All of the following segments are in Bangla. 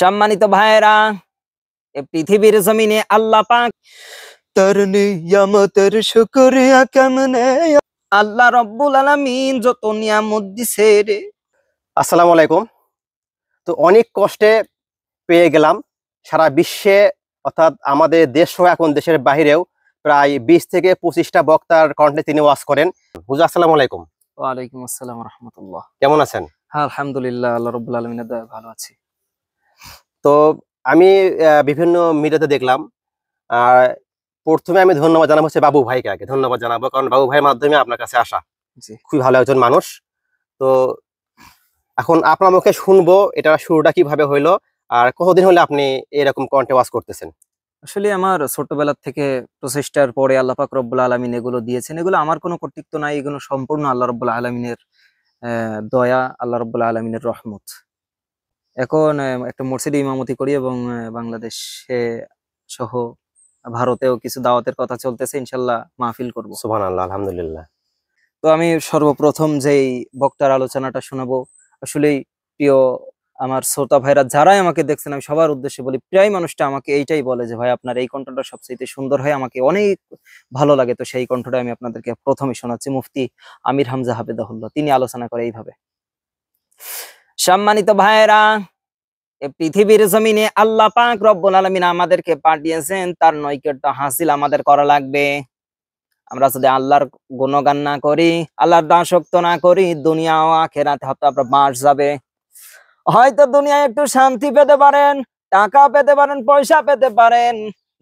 সম্মানিত ভাইরা পৃথিবীর জমিনে আল্লাহ পাক তার নিয়ামতের শুকরিয়া কেমনে আল্লাহ রব্বুল আলামিন যত নিয়ামত দিছে রে আসসালামু আলাইকুম তো অনেক কষ্টে পেয়ে গেলাম সারা বিশ্বে অর্থাৎ আমাদের দেশও এখন দেশের বাহিরেও প্রায় বিশ থেকে পঁচিশটা বক্তার কণ্ঠে তিনি ওয়াজ করেন হুজুর আসসালামু আলাইকুম ওয়ালাইকুম আসসালাম রাহমাতুল্লাহ কেমন আছেন হ্যাঁ আলহামদুলিল্লাহ আল্লাহ রব্বুল আলমিনের দয়া ভালো আছি তো আমি বিভিন্ন মিডিয়াতে দেখলাম আর প্রথমে আমি ধন্যবাদ জানাবো হচ্ছে বাবু ভাইকে আগে ধন্যবাদ জানাবো কারণ বাবু ভাইয়ের মাধ্যমে আপনার কাছে আসা খুবই ভালো একজন মানুষ তো এখন আপনার মুখে শুনবো এটা শুরুটা কিভাবে হইলো আর কতদিন হলে আপনি এরকম কন্টে ওয়াশ করতেছেন আসলে আমার ছোটবেলার থেকে প্রচেষ্টার পরে আল্লাহ পাক রব্বুল আলমিন এগুলো দিয়েছেন এগুলো আমার কোনো কর্তৃত্ব নাই এগুলো সম্পূর্ণ আল্লাহ রব্বুল আলমিনের দয়া আল্লাহ রব্বুল আলমিনের রহমত এখন একটা মসজিদে ইমামতি করি এবং বাংলাদেশে সহ ভারতেও কিছু দাওয়াতের কথা চলতেছে ইনশাল্লাহ মাহফিল করবো সুবাহ আল্লাহ আলহামদুলিল্লাহ তো আমি সর্বপ্রথম যেই বক্তার আলোচনাটা শোনাবো আসলেই প্রিয় আমার শ্রোতা ভাইরা যারাই আমাকে দেখছেন আমি সবার উদ্দেশ্যে বলি প্রায় মানুষটা আমাকে এইটাই বলে যে ভাই আপনার এই কণ্ঠটা সবচেয়ে সুন্দর হয় আমাকে অনেক ভালো লাগে তো সেই কণ্ঠটা আমি আপনাদেরকে প্রথমে শোনাচ্ছি মুফতি আমির হামজা হাবেদাহুল্লাহ তিনি আলোচনা করে এইভাবে সম্মানিত ভাইয়েরা পৃথিবীর জমিনে আল্লাহ পাক রব্বুল আলমিন আমাদেরকে পাঠিয়েছেন তার নৈকট্য হাসিল আমাদের করা লাগবে আমরা যদি আল্লাহর গুণগান না করি আল্লাহর দাসক্ত না করি দুনিয়া ও আখেরাতে হয়তো আপনার বাস যাবে হয়তো দুনিয়ায় একটু শান্তি পেতে পারেন টাকা পেতে পারেন পয়সা পেতে পারেন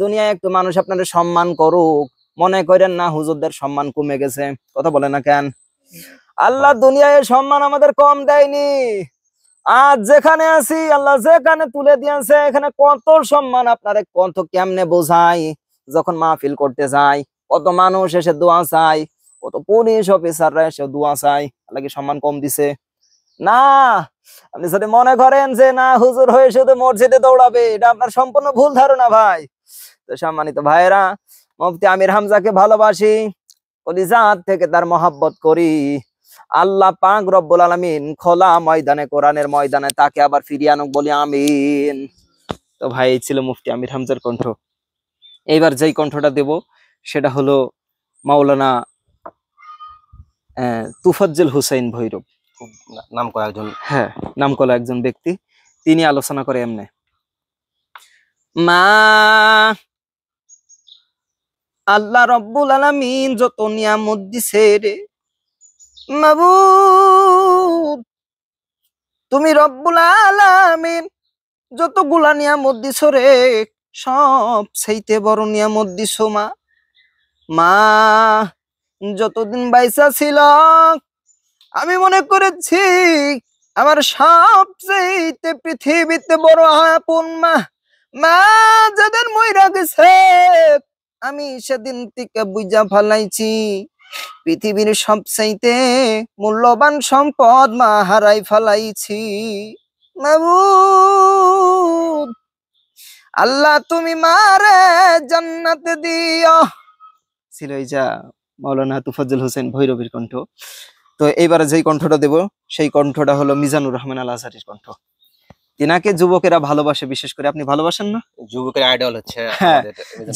দুনিয়ায় একটু মানুষ আপনাদের সম্মান করুক মনে করেন না হুজুরদের সম্মান কমে গেছে কথা বলে না কেন আল্লাহ দুনিয়ায় সম্মান আমাদের কম দেয়নি আজ যেখানে আছি আল্লাহ যেখানে তুলে দিয়েছে এখানে কত সম্মান আপনার কত কেমনে বোঝাই যখন মাহফিল করতে যাই কত মানুষ এসে দোয়া চাই কত পুলিশ অফিসাররা এসে দোয়া চাই আল্লাহ কি সম্মান কম দিছে না আপনি যদি মনে করেন যে না হুজুর হয়ে শুধু মসজিদে দৌড়াবে এটা আপনার সম্পূর্ণ ভুল ধারণা ভাই তো সম্মানিত ভাইরা মুফতি আমির হামজাকে ভালোবাসি জাত থেকে তার মহাব্বত করি আল্লাহ পাক রব্বুল আলমিন খোলা ময়দানে কোরআনের ময়দানে তাকে আবার ফিরিয়ে আনুক বলি আমিন তো ভাই এই ছিল মুফতি আমির হামজার কণ্ঠ এইবার যেই কণ্ঠটা দেব সেটা হলো মাওলানা তুফাজ্জল হুসাইন ভৈরব নাম করা একজন হ্যাঁ নাম করা একজন ব্যক্তি তিনি আলোচনা করে এমনে মা আল্লাহ রব্বুল আলামিন যত নিয়ামত দিছে রে মাবুদ তুমি রব্বুল আলামিন গুলা নিয়ামত দিছ রে সব সেইতে বড় নিয়ামত দিছ মা মা যতদিন বাইসা ছিল আমি মনে করেছি আমার সবচেয়ে পৃথিবীতে বড় আপন মা মা যেদিন মইরা গেছে আমি সেদিন থেকে বুঝা ফালাইছি পৃথিবীর সব চাইতে মূল্যবান সম্পদ মা হারাই ফেলাইছি আল্লাহ তুমি মারে জান্নাত দিও ছিল এই যা মৌলানা তুফাজুল হোসেন ভৈরবীর কণ্ঠ তো এইবারে যেই কণ্ঠটা দেব সেই কণ্ঠটা হলো মিজানুর রহমান আল আজহারির কণ্ঠ তিনাকে যুবকেরা ভালোবাসে বিশেষ করে আপনি ভালোবাসেন না যুবকের আইডল হচ্ছে হ্যাঁ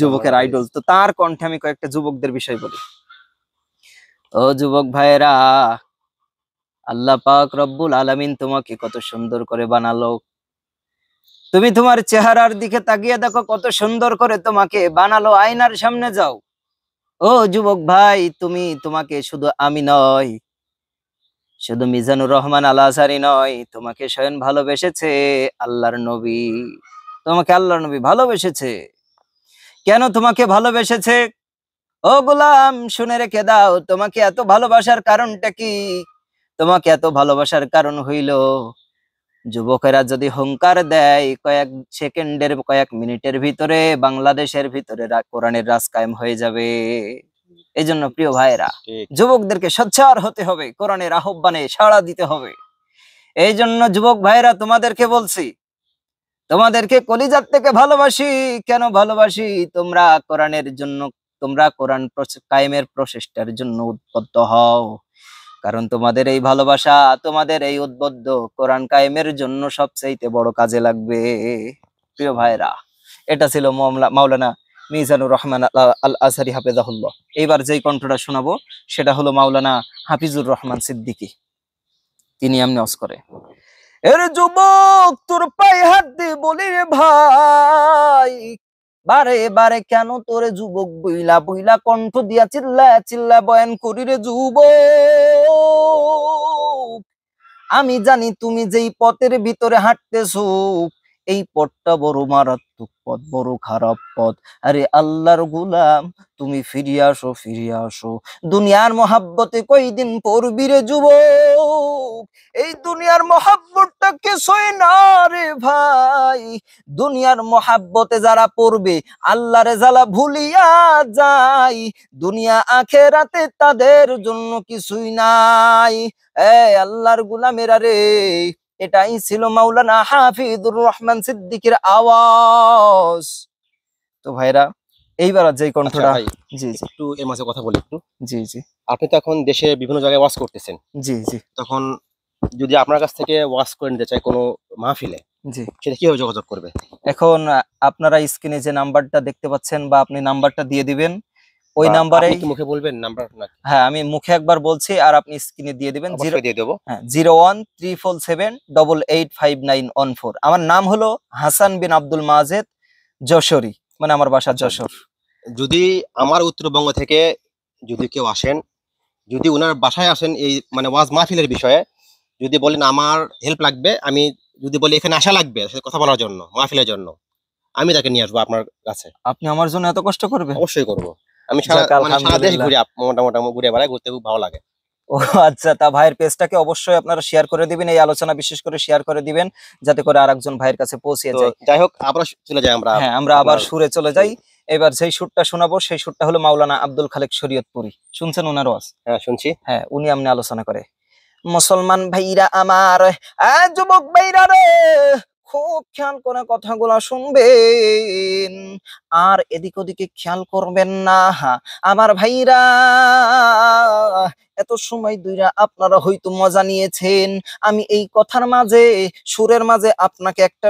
যুবকের আইডল তো তার কণ্ঠে আমি কয়েকটা যুবকদের বিষয় বলি ও যুবক ভাইরা আল্লাহ পাক রব্বুল আলামিন তোমাকে কত সুন্দর করে বানালো তুমি তোমার চেহারার দিকে তাকিয়ে দেখো কত সুন্দর করে তোমাকে বানালো আয়নার সামনে যাও ও যুবক ভাই তুমি তোমাকে শুধু আমি নয় শুধু মিজানুর রহমান আল্লাহারি নয় তোমাকে স্বয়ন ভালোবেসেছে আল্লাহর নবী তোমাকে আল্লাহর নবী ভালোবেসেছে কেন তোমাকে ভালোবেসেছে ও গোলাম শুনে রেখে দাও তোমাকে এত ভালোবাসার কারণটা কি তোমাকে এত ভালোবাসার কারণ হইল যুবকেরা যদি হংকার দেয় কয়েক সেকেন্ডের কয়েক মিনিটের ভিতরে বাংলাদেশের ভিতরে কোরআনের রাজ কায়েম হয়ে যাবে এই জন্য প্রিয় ভাইরা যুবকদেরকে সচ্ছার হতে হবে কোরআনের আহ্বানে সাড়া দিতে হবে এই জন্য যুবক ভাইরা তোমাদেরকে বলছি তোমাদেরকে কলিজার থেকে ভালোবাসি কেন ভালোবাসি তোমরা কোরআনের জন্য তোমরা কোরআন কায়েমের প্রচেষ্টার জন্য উদ্বুদ্ধ হও কারণ তোমাদের এই ভালোবাসা তোমাদের এই উদ্বুদ্ধ কোরআন কায়েমের জন্য সবচেয়ে বড় কাজে লাগবে প্রিয় ভাইরা এটা ছিল মাওলানা মিজানুর রহমান আল আসারি হাফেজাহুল্লাহ এইবার যেই কণ্ঠটা শোনাবো সেটা হলো মাওলানা হাফিজুর রহমান সিদ্দিকি তিনি আমি অস করে এর যুবক তোর পায়ে হাত দিয়ে বলি রে ভাই বারে বারে কেন তোরে যুবক বইলা বইলা কণ্ঠ দিয়া চিল্লা চিল্লা বয়ান করি রে যুব আমি জানি তুমি যেই পথের ভিতরে হাঁটতেছো এই পথটা বড় মারাত্মক পথ বড় খারাপ পথ আরে আল্লাহর গুলাম তুমি ফিরিয়ে আসো ফিরিয়ে আসো দুনিয়ার মহাব্বতে কয়দিন পড়বি রে যুব এই দুনিয়ার মহাব্বতটা কিছুই না রে ভাই ভাই দুনিয়ার মোহাব্বতে যারা পড়বে আল্লাহ জালা ভুলিয়া যায় দুনিয়া রাতে তাদের জন্য কিছুই নাই এ আল্লাহর গুলামেরা রে এটাই ছিল মাওলানা হাফিদুর রহমান সিদ্দিকের আওয়াজ তো ভাইরা এইবার যে আচ্ছা কণ্ঠটা জি জি একটু এর মাঝে কথা বলি একটু জি জি আপনি তো এখন দেশে বিভিন্ন জায়গায় ওয়াজ করতেছেন জি জি তখন যদি আপনার কাছ থেকে ওয়াশ করে নিতে চাই কোনো মাহফিলে জি সেটা কিভাবে যোগাযোগ করবে এখন আপনারা স্ক্রিনে যে নাম্বারটা দেখতে পাচ্ছেন বা আপনি নাম্বারটা দিয়ে দিবেন ওই নাম্বারে মুখে বলবেন নাম্বার হ্যাঁ আমি মুখে একবার বলছি আর আপনি স্ক্রিনে দিয়ে দিবেন জিরো দিয়ে দেবো হ্যাঁ, zero one four seven double eight five nine one four আমার নাম হলো হাসান বিন আব্দুল মাজেদ যশোরী মানে আমার বাসা যশোর যদি আমার উত্তরবঙ্গ থেকে যদি কেউ আসেন যদি ওনার বাসায় আসেন এই মানে ওয়াজ মাহফিলের বিষয়ে যদি বলেন আমার হেল্প লাগবে আমি যদি বলি এখানে আসা লাগবে কথা বলার জন্য মাহফিলের জন্য আমি তাকে নিয়ে আসবো আপনার কাছে আপনি আমার জন্য এত কষ্ট করবে অবশ্যই করব আমি সারা মানে ঘুরে মোটামুটি ঘুরে বেড়াই ঘুরতে খুব ভালো লাগে ও আচ্ছা তা ভাইয়ের পেজটাকে অবশ্যই আপনারা শেয়ার করে দিবেন এই আলোচনা বিশেষ করে শেয়ার করে দিবেন যাতে করে আরেকজন ভাইয়ের কাছে পৌঁছে যায় যাই হোক আবার চলে যাই আমরা হ্যাঁ আমরা আবার সুরে চলে যাই এবার যেই সুরটা শোনাবো সেই সুরটা হলো মাওলানা আব্দুল খালেক শরীয়তপুরি শুনছেন ওনার ওয়াজ হ্যাঁ শুনছি হ্যাঁ উনি আমনে আলোচনা করে মুসলমান ভাইরা আমার যুবক ভাইরা রে খুব খেয়াল করে কথাগুলো শুনবেন আর এদিক ওদিকে খেয়াল করবেন না আমার ভাইরা এত সময় দুইরা আপনারা হয়তো মজা নিয়েছেন আমি এই কথার মাঝে সুরের মাঝে আপনাকে একটা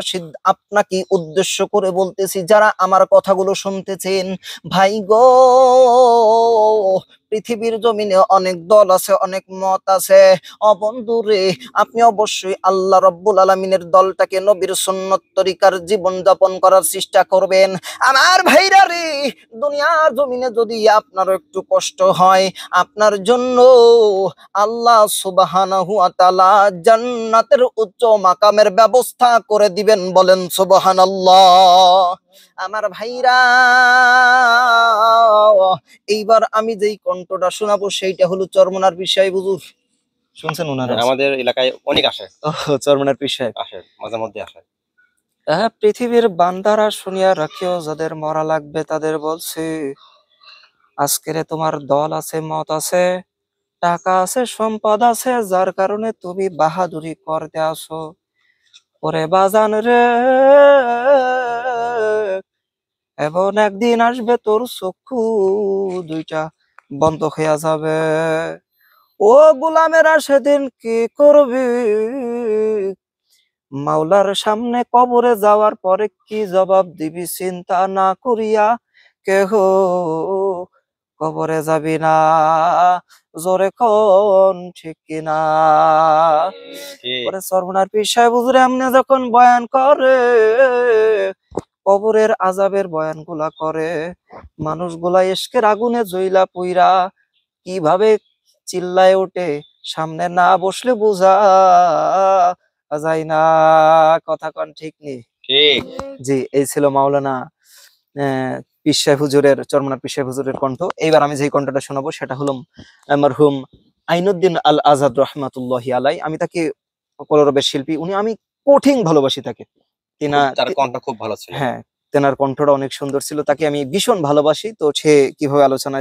আপনাকে উদ্দেশ্য করে বলতেছি যারা আমার কথাগুলো শুনতেছেন ভাই গো পৃথিবীর জমিনে অনেক দল আছে অনেক মত আছে অবন্ধুরে আপনি অবশ্যই আল্লাহ রব্বুল আলমিনের দলটাকে নবীর সুন্নত তরিকার জীবন যাপন করার চেষ্টা করবেন আমার ভাইরা রে দুনিয়ার জমিনে যদি আপনার একটু কষ্ট হয় আপনার জন্য আল্লাহ সুবাহানাহু আতালা জান্নাতের উচ্চ মাকামের ব্যবস্থা করে দিবেন বলেন সুবহানাল্লাহ আমার ভাইরা এইবার আমি যেই কণ্ঠটা শোনাবো সেইটা হলো চরমনার বিষয় বুঝুর শুনছেন ওনারা আমাদের এলাকায় অনেক আসে চরমনার বিষয় আসে মাঝে মধ্যে আসে হ্যাঁ পৃথিবীর বান্দারা শুনিয়া রাখিও যাদের মরা লাগবে তাদের বলছে আজকের তোমার দল আছে মত আছে টাকা আছে সম্পদ আছে যার কারণে তুমি বাহাদুরি করতে আসো ওরে বাজান রে এবং একদিন আসবে তোর চক্ষু দুইটা বন্ধ হইয়া যাবে ও গুলামেরা সেদিন কি করবি মাওলার সামনে কবরে যাওয়ার পরে কি জবাব দিবি চিন্তা না করিয়া কেহ কবরে যাবি না জোরে কোন ঠিক কিনা সর্বনার পিসায় বুঝরে আমনে যখন বয়ান করে কবরের আজাবের বয়ান গুলা করে মানুষগুলা এসকের আগুনে জইলা পুইরা কিভাবে চিল্লায় ওঠে সামনে না বসলে বোঝা যায় না কথা কন ঠিক নেই ঠিক জি এই ছিল মাওলানা পিসাহ হুজুরের চরমনার পিসাহ হুজুরের কণ্ঠ এইবার আমি যেই কণ্ঠটা শোনাবো সেটা হলো আমার হুম আইনুদ্দিন আল আজাদ রহমাতুল্লাহ আলাই আমি তাকে কলরবের শিল্পী উনি আমি কঠিন ভালোবাসি তাকে তার কণ্ঠ খুব ভালো ছিল হ্যাঁ তেনার কণ্ঠটা অনেক সুন্দর ছিল তাকে আমি ভীষণ ভালোবাসি তো সে কিভাবে আলোচনা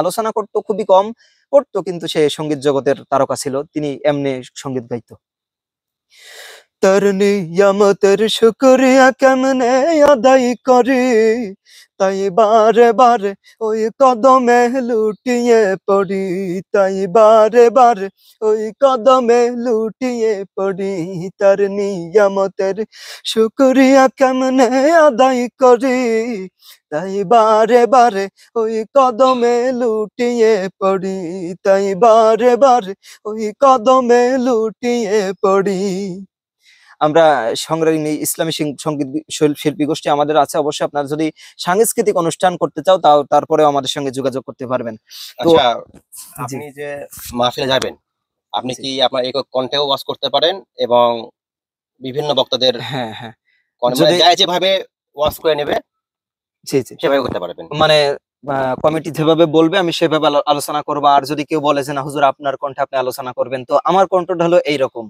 আলোচনা করতো খুবই কম করতো কিন্তু সে সঙ্গীত জগতের তারকা ছিল তিনি এমনি সঙ্গীত গাইতো তার নিয়ামতের শুক্রিয়া কেমনে আদায় করি তাই বারে বারে ওই কদমে লুটিয়ে পড়ি তাই বারে বারে ওই কদমে লুটিয়ে পড়ি তার নিয়ামতের শুক্রিয়া কেমনে আদায় করি তাই বারে বারে ওই কদমে লুটিয়ে পড়ি তাই বারে বারে ওই কদমে লুটিয়ে পড়ি আমরা সংগ্রামী ইসলামী সঙ্গীত শিল্পী গোষ্ঠী আমাদের আছে অবশ্যই আপনার যদি সাংস্কৃতিক অনুষ্ঠান করতে চাও তাও তারপরেও আমাদের সঙ্গে যোগাযোগ করতে পারবেন তো আচ্ছা, আপনি যে মাহফিলে যাবেন আপনি কি আপনার একক কণ্ঠেও ওয়াজ করতে পারেন এবং বিভিন্ন বক্তাদের হ্যাঁ হ্যাঁ যেভাবে ওয়াজ করে নেবে জি জি সেভাবে করতে পারবেন মানে কমিটি যেভাবে বলবে আমি সেভাবে আলোচনা করবো আর যদি কেউ বলে যে না হুজুর আপনার কণ্ঠে আপনি আলোচনা করবেন তো আমার কণ্ঠটা হলো এইরকম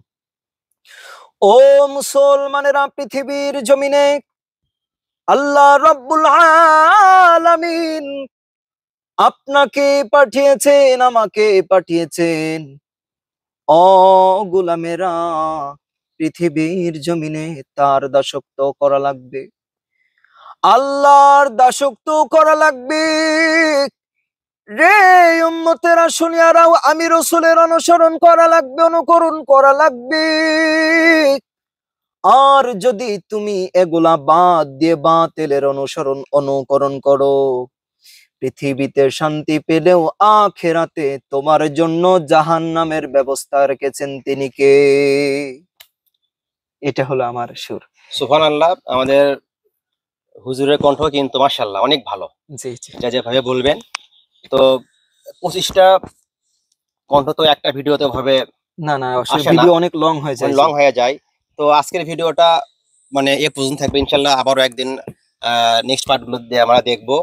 ও মুসলমানেরা পৃথিবীর জমিনে আল্লাহ রব্বুল আলামিন আপনাকে পাঠিয়েছেন আমাকে পাঠিয়েছেন অ গুলামেরা পৃথিবীর জমিনে তার দাসত্ব করা লাগবে আল্লাহর দাসত্ব করা লাগবে রে উম্মতেরা শুনিয়ারাও আমি রসুলের অনুসরণ করা লাগবে অনুকরণ করা লাগবে আর যদি তুমি এগুলা বাদ দিয়ে তেলের অনুসরণ অনুকরণ করো পৃথিবীতে শান্তি পেলেও আখেরাতে তোমার জন্য জাহান নামের ব্যবস্থা রেখেছেন তিনি কে এটা হলো আমার সুর সুফান আল্লাহ আমাদের হুজুরের কণ্ঠ কিন্তু মাসাল্লাহ অনেক ভালো জি জি যা যেভাবে বলবেন তো পঁচিশটা কণ্ঠ তো একটা ভিডিওতে ভাবে না না ভিডিও অনেক লং হয়ে যায় লং হয়ে যায় তো আজকের ভিডিওটা মানে এ পর্যন্ত থাকবে ইনশাল্লাহ আবারও একদিন নেক্সট পার্টগুলো আমরা দেখবো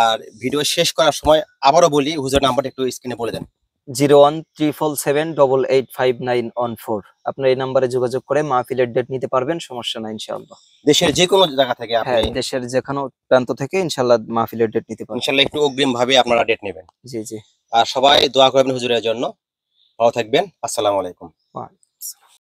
আর ভিডিও শেষ করার সময় আবারও বলি হুজুর নাম্বারটা একটু স্ক্রিনে বলে দেন zero one triple seven double eight five nine one four আপনার এই নাম্বারে যোগাযোগ করে মাহফিলের ডেট নিতে পারবেন সমস্যা নাই ইনশাআল্লাহ দেশের যে কোনো জায়গা থেকে আপনি হ্যাঁ দেশের যেখানে প্রান্ত থেকে ইনশাল্লাহ মাহফিলের ডেট নিতে পারবেন ইনশাআল্লাহ একটু অগ্রিম ভাবে আপনারা ডেট নেবেন জি জি আর সবাই দোয়া করবেন হুজুরের জন্য ভালো থাকবেন আসসালামু আলাইকুম